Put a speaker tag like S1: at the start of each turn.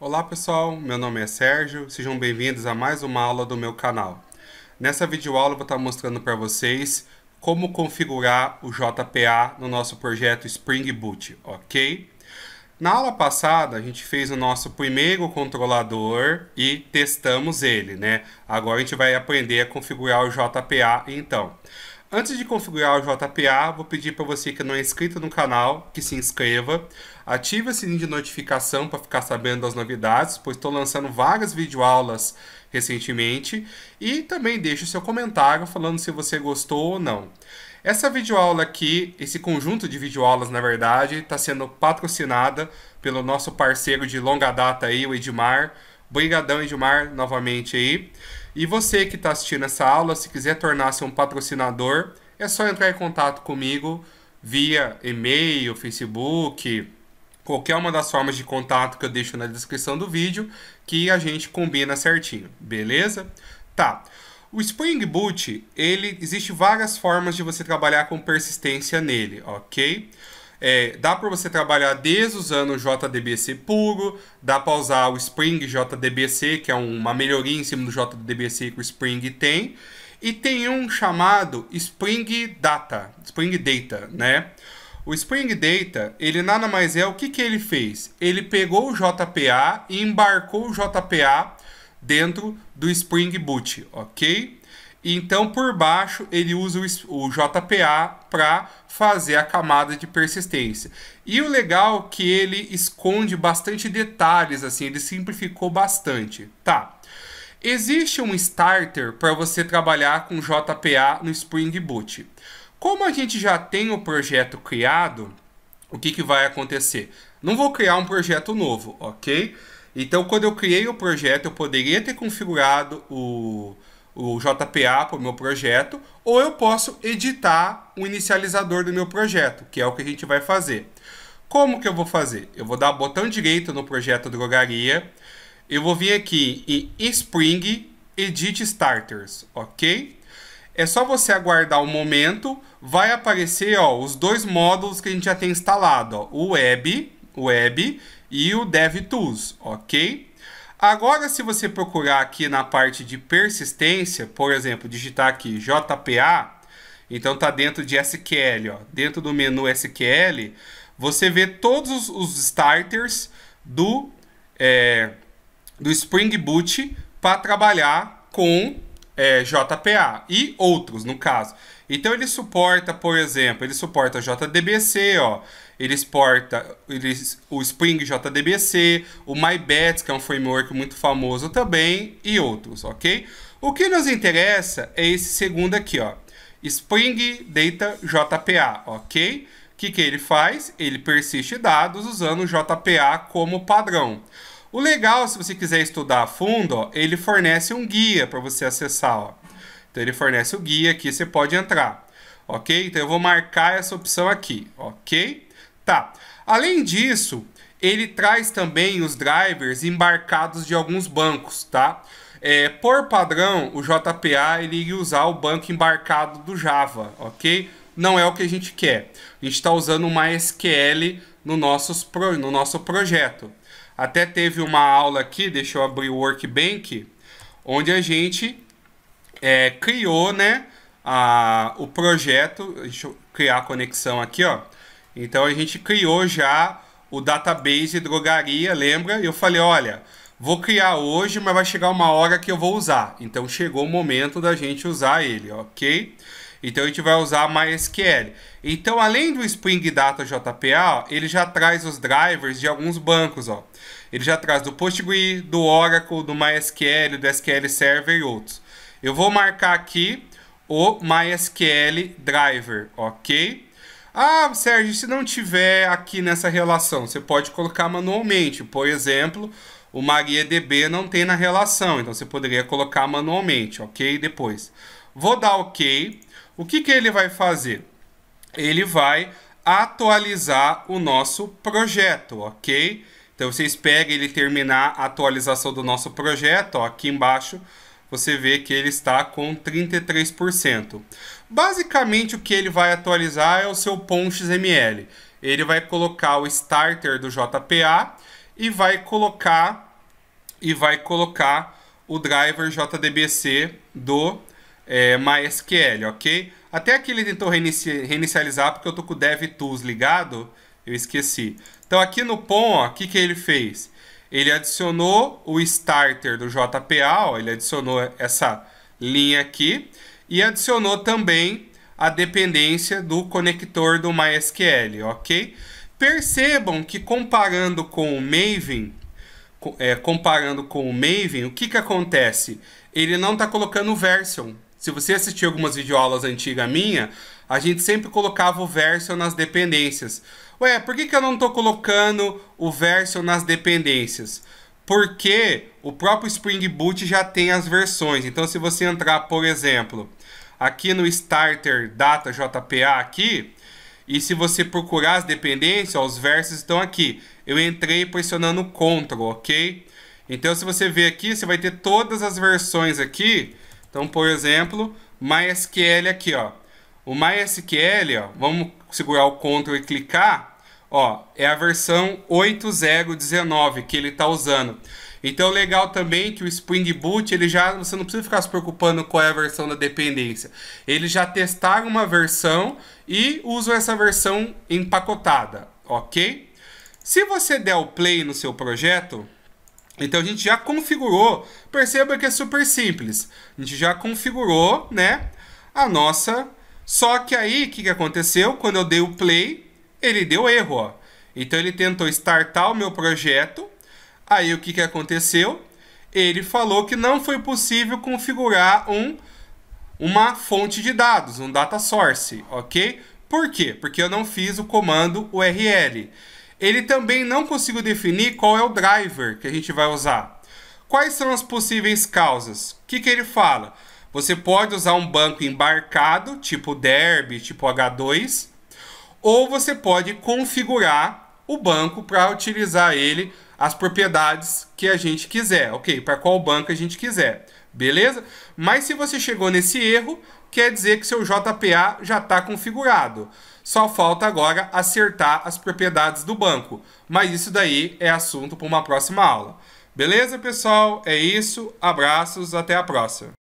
S1: Olá pessoal, meu nome é Sérgio, sejam bem-vindos a mais uma aula do meu canal. Nessa videoaula eu vou estar mostrando para vocês como configurar o JPA no nosso projeto Spring Boot, ok? Na aula passada, a gente fez o nosso primeiro controlador e testamos ele, né? Agora a gente vai aprender a configurar o JPA, então. Antes de configurar o JPA, vou pedir para você que não é inscrito no canal que se inscreva, ative o sininho de notificação para ficar sabendo das novidades, pois estou lançando várias videoaulas recentemente, e também deixe seu comentário falando se você gostou ou não. Essa videoaula aqui, esse conjunto de videoaulas, na verdade, está sendo patrocinada pelo nosso parceiro de longa data aí, o Edmar. Obrigadão, Edmar, novamente aí. E você que está assistindo essa aula, se quiser tornar-se um patrocinador, é só entrar em contato comigo via e-mail, Facebook, qualquer uma das formas de contato que eu deixo na descrição do vídeo, que a gente combina certinho, beleza? Tá. O Spring Boot, ele existe várias formas de você trabalhar com persistência nele, ok? É, dá para você trabalhar desde usando o JDBC puro, dá para usar o Spring JDBC, que é uma melhoria em cima do JDBC que o Spring tem, e tem um chamado Spring Data, Spring Data, né? O Spring Data, ele nada mais é o que, que ele fez? Ele pegou o JPA e embarcou o JPA dentro do Spring Boot, ok? então por baixo ele usa o, o JPA para fazer a camada de persistência. E o legal é que ele esconde bastante detalhes, assim, ele simplificou bastante. Tá. Existe um starter para você trabalhar com JPA no Spring Boot. Como a gente já tem o projeto criado, o que, que vai acontecer? Não vou criar um projeto novo, ok? Então, quando eu criei o projeto, eu poderia ter configurado o o JPA para o meu projeto, ou eu posso editar o inicializador do meu projeto, que é o que a gente vai fazer. Como que eu vou fazer? Eu vou dar botão direito no projeto drogaria, eu vou vir aqui em Spring Edit Starters, ok? É só você aguardar um momento, vai aparecer ó, os dois módulos que a gente já tem instalado, ó, o Web, Web e o DevTools, ok? Agora, se você procurar aqui na parte de persistência, por exemplo, digitar aqui JPA, então tá dentro de SQL, ó, dentro do menu SQL, você vê todos os starters do, é, do Spring Boot para trabalhar com é, JPA e outros, no caso. Então ele suporta, por exemplo, ele suporta JDBC, ó, ele exporta ele, o Spring JDBC, o MyBets, que é um framework muito famoso também, e outros, ok? O que nos interessa é esse segundo aqui, ó, Spring Data JPA, ok? O que, que ele faz? Ele persiste dados usando JPA como padrão. O legal, se você quiser estudar a fundo, ó, ele fornece um guia para você acessar. Ó. Então ele fornece o guia aqui, você pode entrar. Ok? Então eu vou marcar essa opção aqui. Ok? Tá. Além disso, ele traz também os drivers embarcados de alguns bancos, tá? É, por padrão, o JPA ele usa usar o banco embarcado do Java, ok? Não é o que a gente quer. A gente está usando uma SQL no, nossos pro, no nosso projeto. Até teve uma aula aqui, deixa eu abrir o Workbank, onde a gente é, criou né, a, o projeto. Deixa eu criar a conexão aqui. Ó. Então a gente criou já o database drogaria, lembra? Eu falei, olha, vou criar hoje, mas vai chegar uma hora que eu vou usar. Então chegou o momento da gente usar ele, ok? Então a gente vai usar MySQL. Então, além do Spring Data JPA, ele já traz os drivers de alguns bancos. Ó. Ele já traz do PostgreSQL, do Oracle, do MySQL, do SQL Server e outros. Eu vou marcar aqui o MySQL Driver, ok? Ah, Sérgio, se não tiver aqui nessa relação, você pode colocar manualmente. Por exemplo, o MariaDB não tem na relação, então você poderia colocar manualmente, ok? Depois. Vou dar OK. O que, que ele vai fazer? Ele vai atualizar o nosso projeto, ok? Então vocês pegam ele terminar a atualização do nosso projeto, ó, aqui embaixo você vê que ele está com 33%. Basicamente o que ele vai atualizar é o seu POM Ele vai colocar o starter do JPA e vai colocar e vai colocar o driver JDBC do é, MySQL, ok? Até aqui ele tentou reinici reinicializar porque eu tô com o DevTools ligado, eu esqueci. Então aqui no POM, o que, que ele fez? Ele adicionou o starter do JPA, ó, ele adicionou essa linha aqui e adicionou também a dependência do conector do MySQL, ok? Percebam que comparando com o Maven, é, comparando com o Maven, o que, que acontece? Ele não está colocando version. Se você assistiu algumas videoaulas antigas minha, a gente sempre colocava o verso nas dependências. Ué, por que, que eu não estou colocando o verso nas dependências? Porque o próprio Spring Boot já tem as versões. Então, se você entrar, por exemplo, aqui no Starter Data JPA aqui, e se você procurar as dependências, ó, os versos estão aqui. Eu entrei pressionando Ctrl, ok? Então, se você ver aqui, você vai ter todas as versões aqui então, por exemplo, MySQL aqui, ó. O MySQL, ó, vamos segurar o Ctrl e clicar, ó, é a versão 8.0.19 que ele está usando. Então, é legal também que o Spring Boot, ele já, você não precisa ficar se preocupando qual é a versão da dependência. Ele já testaram uma versão e usam essa versão empacotada, ok? Se você der o play no seu projeto, então a gente já configurou, perceba que é super simples. A gente já configurou, né, a nossa. Só que aí, o que, que aconteceu? Quando eu dei o play, ele deu erro, ó. Então ele tentou startar o meu projeto. Aí o que, que aconteceu? Ele falou que não foi possível configurar um, uma fonte de dados, um data source, ok? Por quê? Porque eu não fiz o comando URL. Ele também não conseguiu definir qual é o driver que a gente vai usar. Quais são as possíveis causas? O que, que ele fala? Você pode usar um banco embarcado, tipo Derby, tipo H2, ou você pode configurar o banco para utilizar ele as propriedades que a gente quiser, ok? Para qual banco a gente quiser, beleza? Mas se você chegou nesse erro, quer dizer que seu JPA já está configurado. Só falta agora acertar as propriedades do banco, mas isso daí é assunto para uma próxima aula. Beleza, pessoal? É isso. Abraços, até a próxima.